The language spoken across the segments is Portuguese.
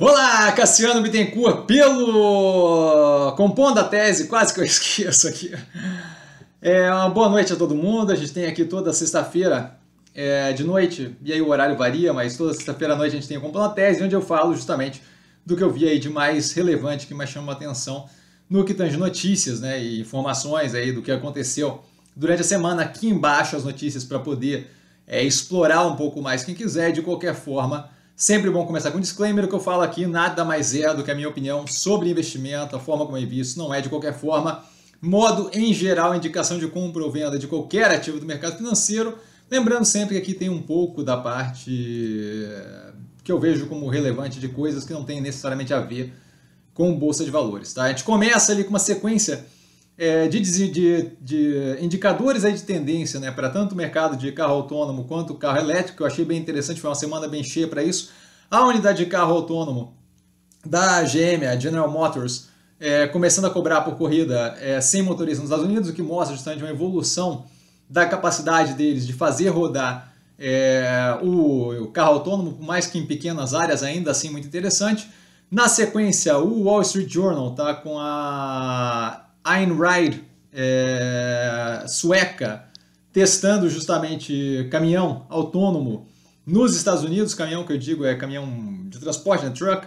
Olá, Cassiano Bittencourt, pelo... Compondo a tese, quase que eu esqueço aqui. É, uma boa noite a todo mundo, a gente tem aqui toda sexta-feira é, de noite, e aí o horário varia, mas toda sexta-feira à noite a gente tem o Compondo a tese, onde eu falo justamente do que eu vi aí de mais relevante, que mais chama a atenção no que tange notícias né, e informações aí do que aconteceu durante a semana. Aqui embaixo as notícias para poder é, explorar um pouco mais quem quiser, de qualquer forma... Sempre bom começar com um disclaimer, o que eu falo aqui nada mais é do que a minha opinião sobre investimento, a forma como eu isso não é de qualquer forma, modo em geral, indicação de compra ou venda de qualquer ativo do mercado financeiro. Lembrando sempre que aqui tem um pouco da parte eh, que eu vejo como relevante de coisas que não tem necessariamente a ver com bolsa de valores, tá? A gente começa ali com uma sequência é, de, de, de, indicadores aí de tendência né, para tanto o mercado de carro autônomo quanto carro elétrico, eu achei bem interessante, foi uma semana bem cheia para isso. A unidade de carro autônomo da GM, a General Motors, é, começando a cobrar por corrida é, sem motorista nos Estados Unidos, o que mostra justamente uma evolução da capacidade deles de fazer rodar é, o, o carro autônomo, mais que em pequenas áreas, ainda assim muito interessante. Na sequência, o Wall Street Journal tá com a Ayn Rand é, sueca testando justamente caminhão autônomo nos Estados Unidos, caminhão que eu digo é caminhão de transporte, né, truck.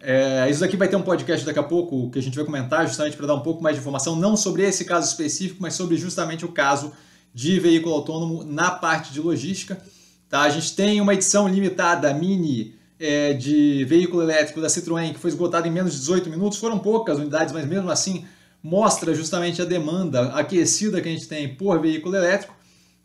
É, isso daqui vai ter um podcast daqui a pouco que a gente vai comentar justamente para dar um pouco mais de informação, não sobre esse caso específico, mas sobre justamente o caso de veículo autônomo na parte de logística. Tá? A gente tem uma edição limitada, mini, é, de veículo elétrico da Citroën, que foi esgotada em menos de 18 minutos. Foram poucas unidades, mas mesmo assim mostra justamente a demanda aquecida que a gente tem por veículo elétrico.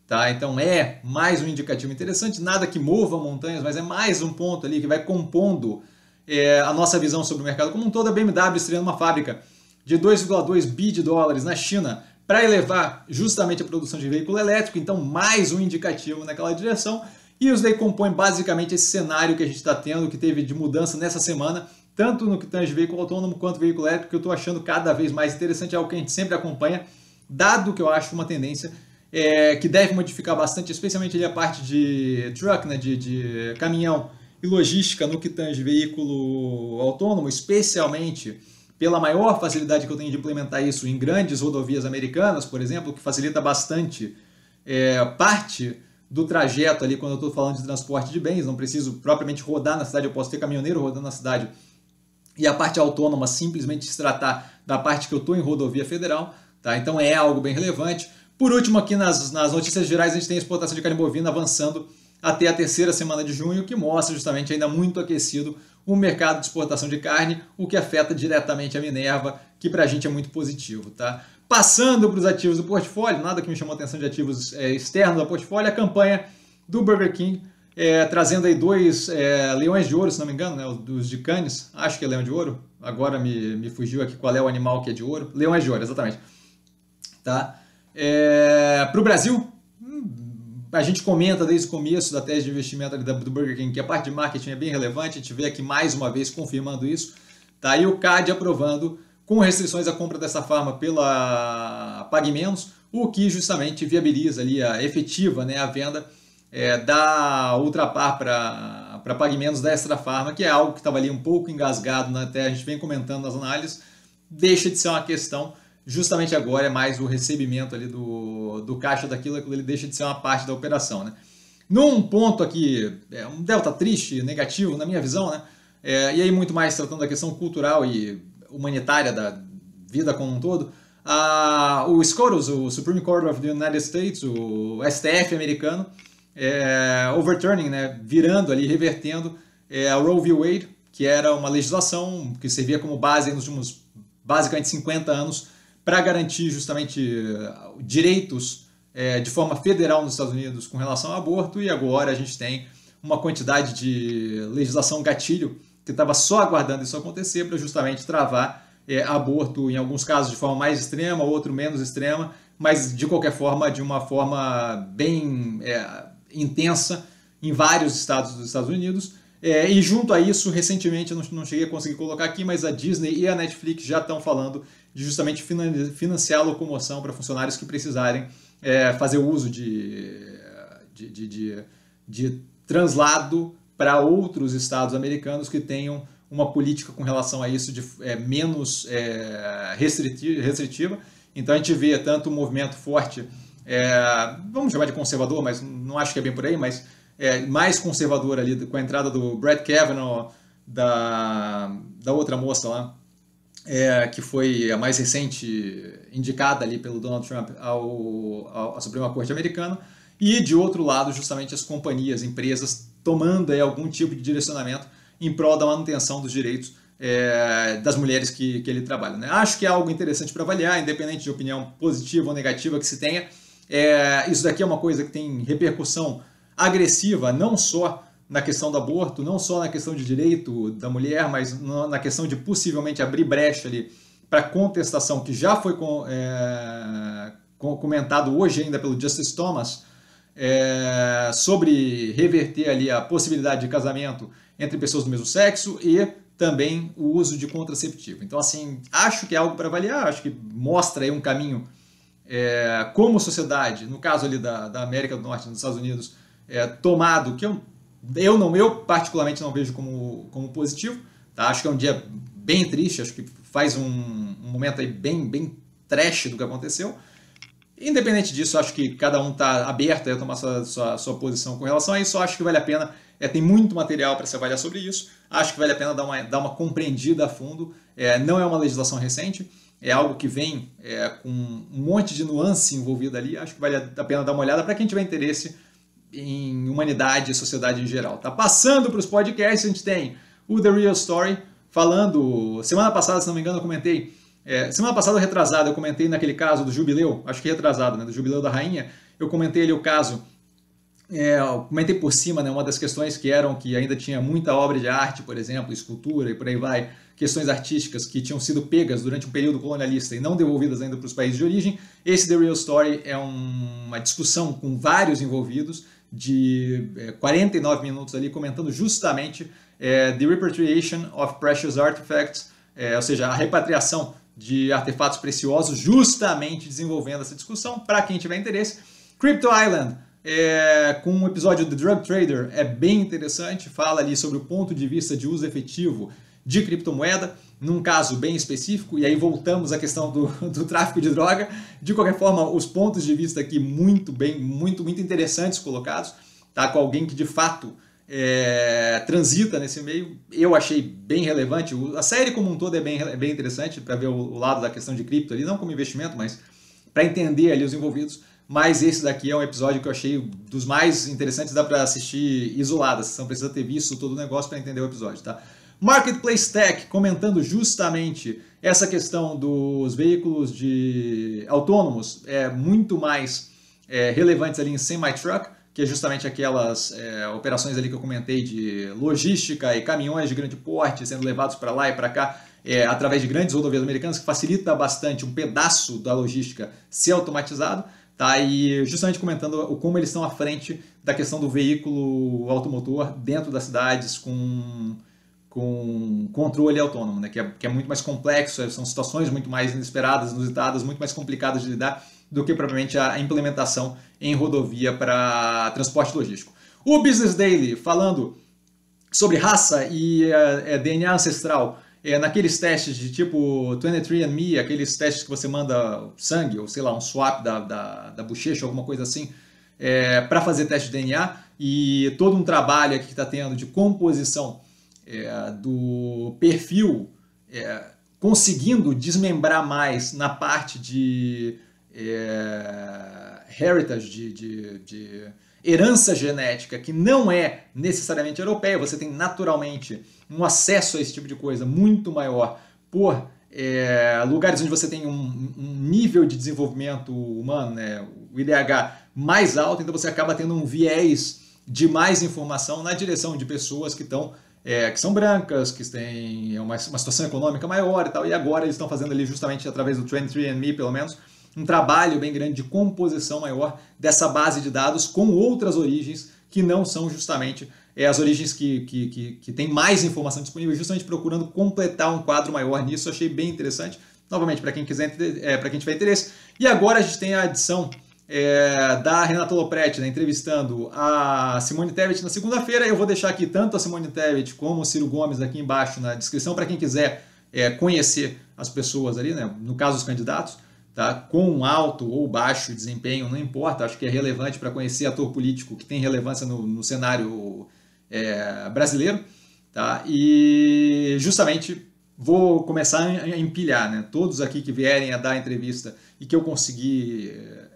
Tá? Então é mais um indicativo interessante, nada que mova montanhas, mas é mais um ponto ali que vai compondo é, a nossa visão sobre o mercado como um todo. A BMW estreando uma fábrica de 2,2 bi de dólares na China para elevar justamente a produção de veículo elétrico, então mais um indicativo naquela direção. E os daí compõem basicamente esse cenário que a gente está tendo, que teve de mudança nessa semana tanto no que tange veículo autônomo quanto veículo elétrico, que eu estou achando cada vez mais interessante, é algo que a gente sempre acompanha, dado que eu acho uma tendência é, que deve modificar bastante, especialmente ali a parte de truck, né, de, de caminhão e logística no que tange veículo autônomo, especialmente pela maior facilidade que eu tenho de implementar isso em grandes rodovias americanas, por exemplo, que facilita bastante é, parte do trajeto ali quando eu estou falando de transporte de bens, não preciso propriamente rodar na cidade, eu posso ter caminhoneiro rodando na cidade e a parte autônoma simplesmente se tratar da parte que eu estou em rodovia federal, tá? Então é algo bem relevante. Por último, aqui nas, nas notícias gerais, a gente tem a exportação de carne bovina avançando até a terceira semana de junho, que mostra justamente ainda muito aquecido o mercado de exportação de carne, o que afeta diretamente a Minerva, que para a gente é muito positivo, tá? Passando para os ativos do portfólio, nada que me chamou a atenção de ativos é, externos do portfólio, a campanha do Burger King é, trazendo aí dois é, leões de ouro, se não me engano, né? Os de Cannes, acho que é leão de ouro. Agora me, me fugiu aqui qual é o animal que é de ouro. Leões de ouro, exatamente. Tá? É, Para o Brasil, hum, a gente comenta desde o começo da tese de investimento do Burger King que a parte de marketing é bem relevante. A gente vê aqui mais uma vez confirmando isso. Tá E o CAD aprovando com restrições à compra dessa farma pela PagMenos, o que justamente viabiliza ali a efetiva, né, a venda é, da Ultrapar para pagamentos da Extra Farma, que é algo que estava ali um pouco engasgado, né? até a gente vem comentando nas análises, deixa de ser uma questão justamente agora, é mais o recebimento ali do, do caixa daquilo, é ele deixa de ser uma parte da operação. Né? Num ponto aqui, é um delta triste, negativo, na minha visão, né? É, e aí muito mais tratando da questão cultural e humanitária da vida como um todo, a, o SCOTUS, o Supreme Court of the United States, o STF americano, é, overturning, né, virando ali, revertendo é, a Roe v. Wade, que era uma legislação que servia como base nos últimos basicamente 50 anos para garantir justamente eh, direitos é, de forma federal nos Estados Unidos com relação ao aborto e agora a gente tem uma quantidade de legislação gatilho que estava só aguardando isso acontecer para justamente travar é, aborto, em alguns casos de forma mais extrema, outro menos extrema, mas de qualquer forma, de uma forma bem é, intensa em vários estados dos Estados Unidos. É, e junto a isso, recentemente, eu não, não cheguei a conseguir colocar aqui, mas a Disney e a Netflix já estão falando de justamente financiar a locomoção para funcionários que precisarem é, fazer uso de, de, de, de, de translado para outros estados americanos que tenham uma política com relação a isso de, é, menos é, restritiva, restritiva. Então a gente vê tanto um movimento forte é, vamos chamar de conservador, mas não acho que é bem por aí, mas é, mais conservador ali, com a entrada do Brett Kavanaugh, da, da outra moça lá, é, que foi a mais recente indicada ali pelo Donald Trump ao, ao, à Suprema Corte Americana, e de outro lado, justamente as companhias, empresas, tomando aí algum tipo de direcionamento em prol da manutenção dos direitos é, das mulheres que, que ele trabalha. Né? Acho que é algo interessante para avaliar, independente de opinião positiva ou negativa que se tenha, é, isso daqui é uma coisa que tem repercussão agressiva, não só na questão do aborto, não só na questão de direito da mulher, mas na questão de possivelmente abrir brecha ali para contestação que já foi com, é, comentado hoje ainda pelo Justice Thomas é, sobre reverter ali a possibilidade de casamento entre pessoas do mesmo sexo e também o uso de contraceptivo. Então, assim, acho que é algo para avaliar, acho que mostra aí um caminho é, como sociedade, no caso ali da, da América do Norte, dos Estados Unidos, é, tomado, que eu, eu não, eu particularmente não vejo como, como positivo, tá? acho que é um dia bem triste, acho que faz um, um momento aí bem, bem trash do que aconteceu. Independente disso, acho que cada um está aberto a tomar sua, sua, sua, posição com relação a isso. Acho que vale a pena, é, tem muito material para se avaliar sobre isso. Acho que vale a pena dar uma, dar uma compreendida a fundo. É, não é uma legislação recente, é algo que vem é, com um monte de nuance envolvida ali. Acho que vale a pena dar uma olhada para quem tiver interesse em humanidade e sociedade em geral. Tá passando para os podcasts, a gente tem o The Real Story, falando. Semana passada, se não me engano, eu comentei. É, semana passada, retrasada, eu comentei naquele caso do jubileu, acho que retrasado, né? Do jubileu da rainha. Eu comentei ali o caso é, comentei por cima, né, uma das questões que eram que ainda tinha muita obra de arte, por exemplo, escultura e por aí vai, questões artísticas que tinham sido pegas durante um período colonialista e não devolvidas ainda para os países de origem. Esse The Real Story é um, uma discussão com vários envolvidos de é, 49 minutos ali comentando justamente é, The Repatriation of Precious Artifacts, é, ou seja, a repatriação de artefatos preciosos, justamente desenvolvendo essa discussão para quem tiver interesse. Crypto Island é, com um episódio do Drug Trader, é bem interessante, fala ali sobre o ponto de vista de uso efetivo de criptomoeda, num caso bem específico, e aí voltamos à questão do, do tráfico de droga. De qualquer forma, os pontos de vista aqui muito bem, muito, muito interessantes colocados, tá? Com alguém que de fato é, transita nesse meio, eu achei bem relevante. A série como um todo é bem, é bem interessante para ver o, o lado da questão de cripto ali, não como investimento, mas para entender ali os envolvidos. Mas esse daqui é um episódio que eu achei dos mais interessantes, dá para assistir isolado. Você não precisa ter visto todo o negócio para entender o episódio, tá? Marketplace Tech comentando justamente essa questão dos veículos de autônomos, é muito mais é, relevantes ali em semi-truck, que é justamente aquelas é, operações ali que eu comentei de logística e caminhões de grande porte sendo levados para lá e para cá é, através de grandes rodovias americanas, que facilita bastante um pedaço da logística ser automatizado Tá? E justamente comentando como eles estão à frente da questão do veículo automotor dentro das cidades com, com controle autônomo, né? que, é, que é muito mais complexo, são situações muito mais inesperadas, inusitadas, muito mais complicadas de lidar do que propriamente a implementação em rodovia para transporte logístico. O Business Daily falando sobre raça e é, eh, é, eh, DNA ancestral é, naqueles testes de tipo 23andMe, aqueles testes que você manda sangue ou sei lá, um swap da, da, da bochecha, alguma coisa assim, é, para fazer teste de DNA e todo um trabalho aqui que está tendo de composição é, do perfil, é, conseguindo desmembrar mais na parte de é, heritage, de, de, de herança genética que não é necessariamente europeia, você tem naturalmente um acesso a esse tipo de coisa muito maior por é, lugares onde você tem um, um nível de desenvolvimento humano, né, o IDH mais alto, então você acaba tendo um viés de mais informação na direção de pessoas que estão é, que são brancas, que têm é, uma, uma situação econômica maior e tal, e agora eles estão fazendo ali justamente através do 23andMe, pelo menos, um trabalho bem grande de composição maior dessa base de dados com outras origens que não são justamente é, as origens que, que, que, que tem mais informação disponível, justamente procurando completar um quadro maior nisso. Achei bem interessante. Novamente, para quem quiser, é, para quem tiver interesse. E agora a gente tem a adição é, da Renata Lopretti, né, entrevistando a Simone Tebet na segunda-feira. Eu vou deixar aqui tanto a Simone Tebet como o Ciro Gomes aqui embaixo na descrição para quem quiser é, conhecer as pessoas ali, né, no caso os candidatos tá? com alto ou baixo desempenho, não importa, acho que é relevante para conhecer ator político que tem relevância no, no cenário é, brasileiro. Tá? E justamente vou começar a empilhar, né? todos aqui que vierem a dar entrevista e que eu conseguir é,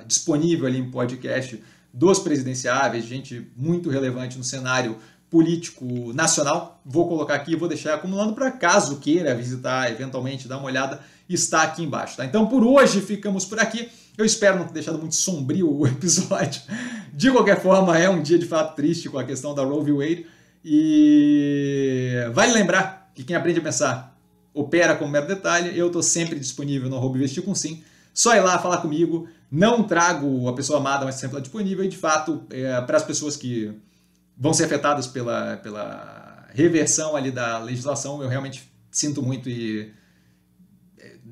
é, disponível ali em podcast dos presidenciáveis, gente muito relevante no cenário político nacional. Vou colocar aqui, vou deixar acumulando para caso queira visitar, eventualmente dar uma olhada está aqui embaixo. Tá? Então por hoje ficamos por aqui. Eu espero não ter deixado muito sombrio o episódio. De qualquer forma, é um dia de fato triste com a questão da Roe v. Wade. E vale lembrar que quem aprende a pensar opera com mero detalhe. Eu estou sempre disponível no investir com sim. Só ir lá falar comigo. Não trago a pessoa amada, mas sempre lá tá disponível. E de fato, é, para as pessoas que vão ser afetadas pela, pela reversão ali da legislação, eu realmente sinto muito e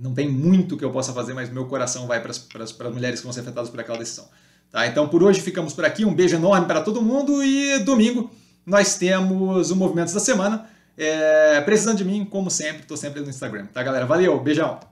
não tem muito que eu possa fazer, mas meu coração vai para as mulheres que vão ser afetadas por aquela decisão. Tá? Então por hoje ficamos por aqui. Um beijo enorme para todo mundo e domingo nós temos o Movimentos da Semana. É, precisando de mim, como sempre, estou sempre no Instagram. Tá, galera? Valeu, beijão!